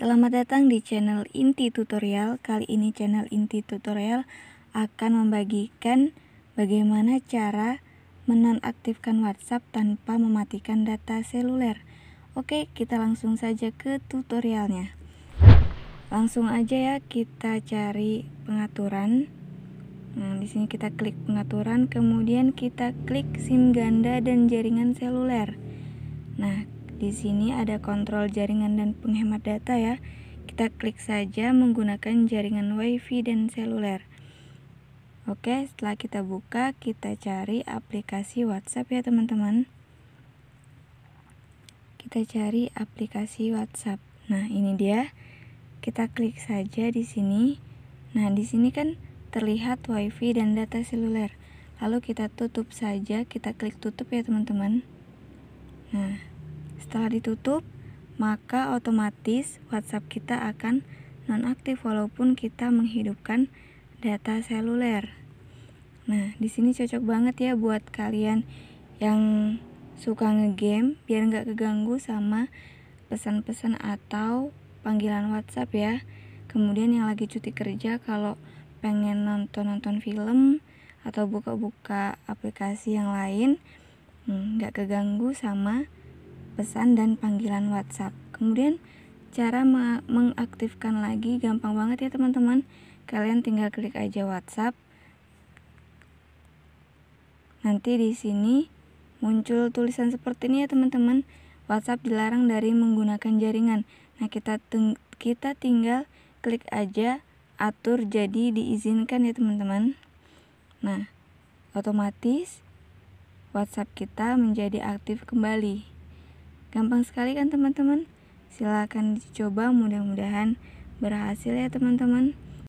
Selamat datang di channel Inti Tutorial. Kali ini channel Inti Tutorial akan membagikan bagaimana cara menonaktifkan WhatsApp tanpa mematikan data seluler. Oke, kita langsung saja ke tutorialnya. Langsung aja ya kita cari pengaturan. Nah, di sini kita klik pengaturan, kemudian kita klik SIM ganda dan jaringan seluler. Nah, di sini ada kontrol jaringan dan penghemat data ya. Kita klik saja menggunakan jaringan WiFi dan seluler. Oke, setelah kita buka, kita cari aplikasi WhatsApp ya teman-teman. Kita cari aplikasi WhatsApp. Nah, ini dia. Kita klik saja di sini. Nah, di sini kan terlihat WiFi dan data seluler. Lalu kita tutup saja, kita klik tutup ya teman-teman. Nah, setelah ditutup, maka otomatis WhatsApp kita akan nonaktif walaupun kita menghidupkan data seluler. Nah, di sini cocok banget ya buat kalian yang suka ngegame biar nggak keganggu sama pesan-pesan atau panggilan WhatsApp ya. Kemudian yang lagi cuti kerja kalau pengen nonton-nonton film atau buka-buka aplikasi yang lain hmm, nggak hmm, keganggu sama pesan dan panggilan WhatsApp. Kemudian cara mengaktifkan lagi gampang banget ya teman-teman. Kalian tinggal klik aja WhatsApp. Nanti di sini muncul tulisan seperti ini ya teman-teman. WhatsApp dilarang dari menggunakan jaringan. Nah, kita kita tinggal klik aja atur jadi diizinkan ya teman-teman. Nah, otomatis WhatsApp kita menjadi aktif kembali. Gampang sekali kan teman-teman? Silahkan dicoba mudah-mudahan berhasil ya teman-teman.